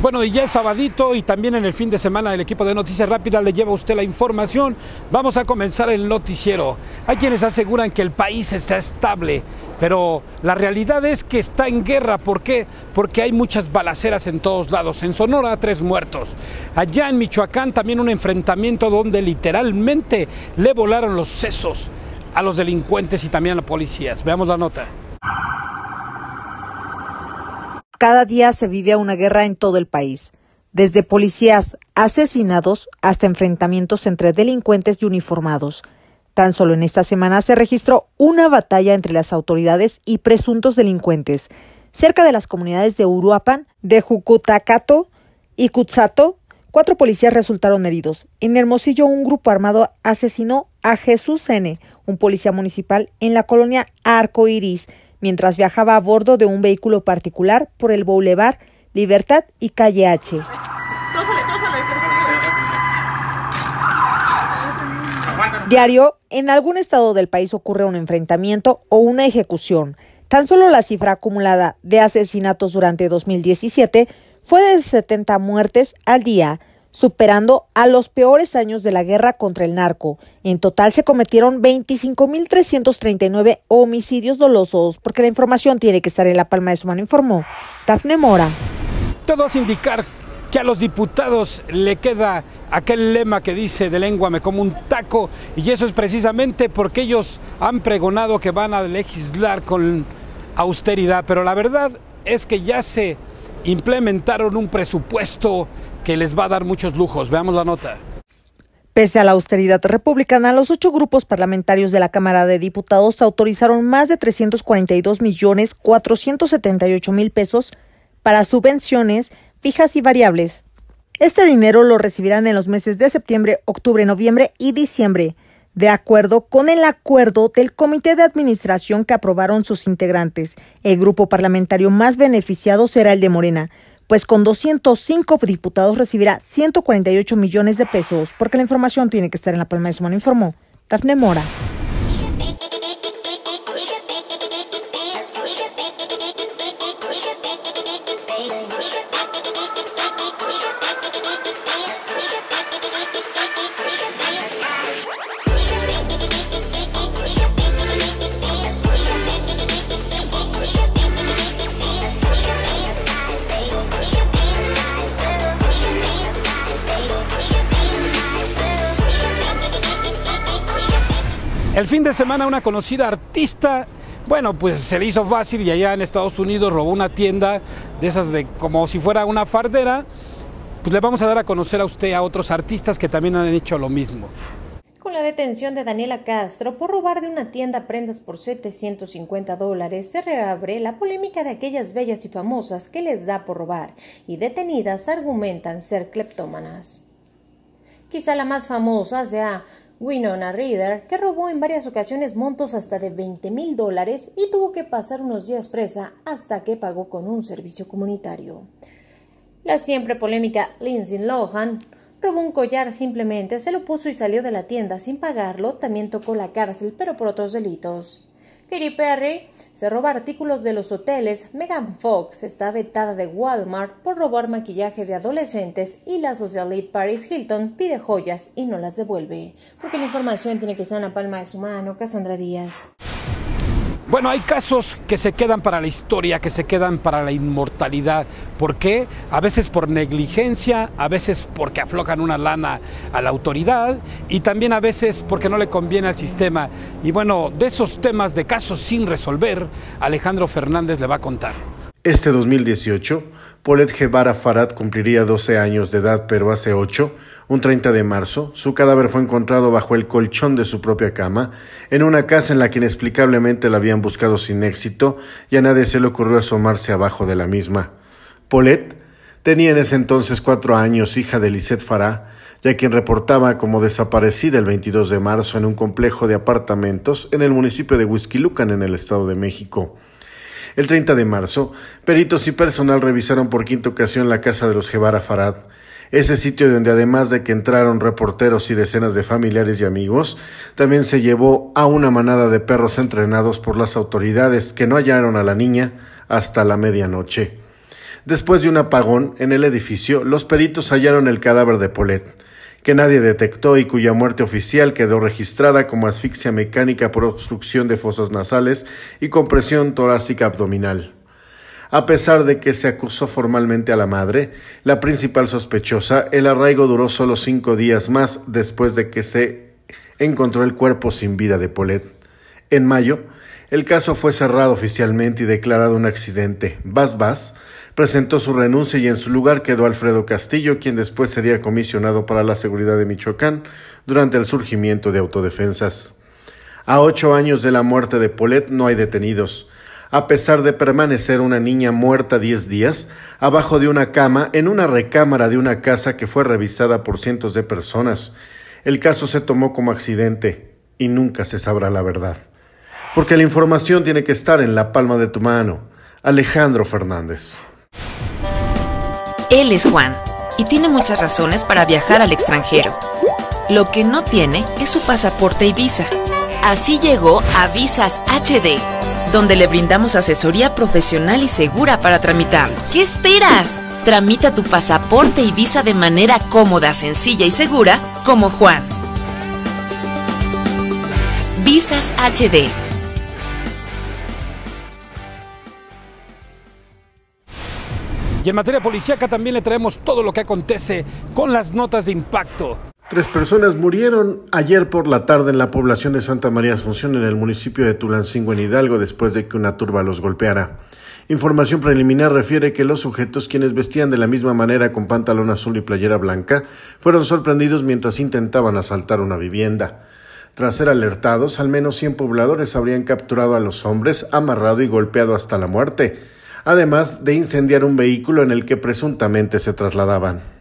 Bueno, y ya es sabadito y también en el fin de semana el equipo de Noticias Rápidas le lleva a usted la información. Vamos a comenzar el noticiero. Hay quienes aseguran que el país está estable, pero la realidad es que está en guerra. ¿Por qué? Porque hay muchas balaceras en todos lados. En Sonora, tres muertos. Allá en Michoacán también un enfrentamiento donde literalmente le volaron los sesos a los delincuentes y también a los policías. Veamos la nota cada día se vive una guerra en todo el país, desde policías asesinados hasta enfrentamientos entre delincuentes y uniformados. Tan solo en esta semana se registró una batalla entre las autoridades y presuntos delincuentes, cerca de las comunidades de Uruapan, de Jucutacato y Cutzato. Cuatro policías resultaron heridos. En Hermosillo, un grupo armado asesinó a Jesús N., un policía municipal, en la colonia Arco Iris, mientras viajaba a bordo de un vehículo particular por el Boulevard Libertad y Calle H. Diario, en algún estado del país ocurre un enfrentamiento o una ejecución. Tan solo la cifra acumulada de asesinatos durante 2017 fue de 70 muertes al día superando a los peores años de la guerra contra el narco. En total se cometieron 25.339 homicidios dolosos, porque la información tiene que estar en la palma de su mano, informó Dafne Mora. Todo hace indicar que a los diputados le queda aquel lema que dice de lengua me como un taco, y eso es precisamente porque ellos han pregonado que van a legislar con austeridad, pero la verdad es que ya se implementaron un presupuesto que les va a dar muchos lujos. Veamos la nota. Pese a la austeridad republicana, los ocho grupos parlamentarios de la Cámara de Diputados autorizaron más de 342 millones 478 mil pesos para subvenciones fijas y variables. Este dinero lo recibirán en los meses de septiembre, octubre, noviembre y diciembre, de acuerdo con el acuerdo del comité de administración que aprobaron sus integrantes. El grupo parlamentario más beneficiado será el de Morena, pues con 205 diputados recibirá 148 millones de pesos, porque la información tiene que estar en la palma de su mano, informó Dafne Mora. El fin de semana una conocida artista bueno, pues se le hizo fácil y allá en Estados Unidos robó una tienda de esas de como si fuera una fardera. Pues le vamos a dar a conocer a usted a otros artistas que también han hecho lo mismo. Con la detención de Daniela Castro por robar de una tienda prendas por 750 dólares, se reabre la polémica de aquellas bellas y famosas que les da por robar y detenidas argumentan ser cleptómanas. Quizá la más famosa sea Winona Reader, que robó en varias ocasiones montos hasta de veinte mil dólares y tuvo que pasar unos días presa hasta que pagó con un servicio comunitario. La siempre polémica Lindsay Lohan robó un collar simplemente, se lo puso y salió de la tienda sin pagarlo, también tocó la cárcel, pero por otros delitos. Kiri Perry se roba artículos de los hoteles. Megan Fox está vetada de Walmart por robar maquillaje de adolescentes. Y la socialite Paris Hilton pide joyas y no las devuelve. Porque la información tiene que estar en la palma de su mano. Cassandra Díaz. Bueno, hay casos que se quedan para la historia, que se quedan para la inmortalidad. ¿Por qué? A veces por negligencia, a veces porque aflojan una lana a la autoridad y también a veces porque no le conviene al sistema. Y bueno, de esos temas de casos sin resolver, Alejandro Fernández le va a contar. Este 2018, Polet Guevara Farad cumpliría 12 años de edad, pero hace 8 un 30 de marzo, su cadáver fue encontrado bajo el colchón de su propia cama, en una casa en la que inexplicablemente la habían buscado sin éxito y a nadie se le ocurrió asomarse abajo de la misma. Polet tenía en ese entonces cuatro años, hija de Lisette Farah, ya quien reportaba como desaparecida el 22 de marzo en un complejo de apartamentos en el municipio de Huizquilucan, en el Estado de México. El 30 de marzo, peritos y personal revisaron por quinta ocasión la casa de los Guevara Farad, ese sitio donde además de que entraron reporteros y decenas de familiares y amigos, también se llevó a una manada de perros entrenados por las autoridades que no hallaron a la niña hasta la medianoche. Después de un apagón en el edificio, los peritos hallaron el cadáver de Paulette, que nadie detectó y cuya muerte oficial quedó registrada como asfixia mecánica por obstrucción de fosas nasales y compresión torácica abdominal. A pesar de que se acusó formalmente a la madre, la principal sospechosa, el arraigo duró solo cinco días más después de que se encontró el cuerpo sin vida de Polet. En mayo, el caso fue cerrado oficialmente y declarado un accidente. Bas Bas presentó su renuncia y en su lugar quedó Alfredo Castillo, quien después sería comisionado para la seguridad de Michoacán durante el surgimiento de autodefensas. A ocho años de la muerte de Polet no hay detenidos a pesar de permanecer una niña muerta 10 días, abajo de una cama, en una recámara de una casa que fue revisada por cientos de personas. El caso se tomó como accidente y nunca se sabrá la verdad. Porque la información tiene que estar en la palma de tu mano. Alejandro Fernández. Él es Juan y tiene muchas razones para viajar al extranjero. Lo que no tiene es su pasaporte y visa. Así llegó a Visas HD donde le brindamos asesoría profesional y segura para tramitar. ¿Qué esperas? Tramita tu pasaporte y visa de manera cómoda, sencilla y segura, como Juan. Visas HD. Y en materia policíaca también le traemos todo lo que acontece con las notas de impacto. Tres personas murieron ayer por la tarde en la población de Santa María Asunción, en el municipio de Tulancingo, en Hidalgo, después de que una turba los golpeara. Información preliminar refiere que los sujetos, quienes vestían de la misma manera con pantalón azul y playera blanca, fueron sorprendidos mientras intentaban asaltar una vivienda. Tras ser alertados, al menos 100 pobladores habrían capturado a los hombres, amarrado y golpeado hasta la muerte, además de incendiar un vehículo en el que presuntamente se trasladaban.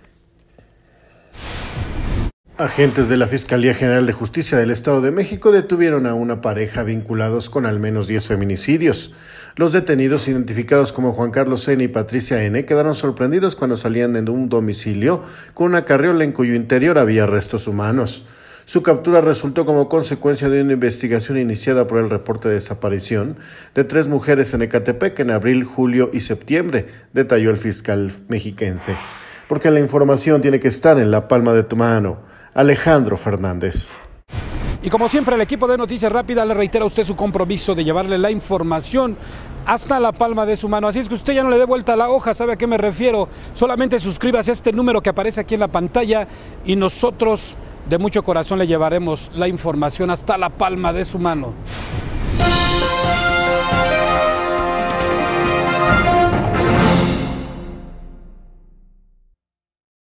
Agentes de la Fiscalía General de Justicia del Estado de México detuvieron a una pareja vinculados con al menos 10 feminicidios. Los detenidos, identificados como Juan Carlos N y Patricia N, quedaron sorprendidos cuando salían de un domicilio con una carriola en cuyo interior había restos humanos. Su captura resultó como consecuencia de una investigación iniciada por el reporte de desaparición de tres mujeres en Ecatepec en abril, julio y septiembre, detalló el fiscal mexiquense. Porque la información tiene que estar en la palma de tu mano. Alejandro Fernández. Y como siempre, el equipo de Noticias Rápida le reitera a usted su compromiso de llevarle la información hasta la palma de su mano. Así es que usted ya no le dé vuelta la hoja, ¿sabe a qué me refiero? Solamente suscríbase a este número que aparece aquí en la pantalla y nosotros de mucho corazón le llevaremos la información hasta la palma de su mano.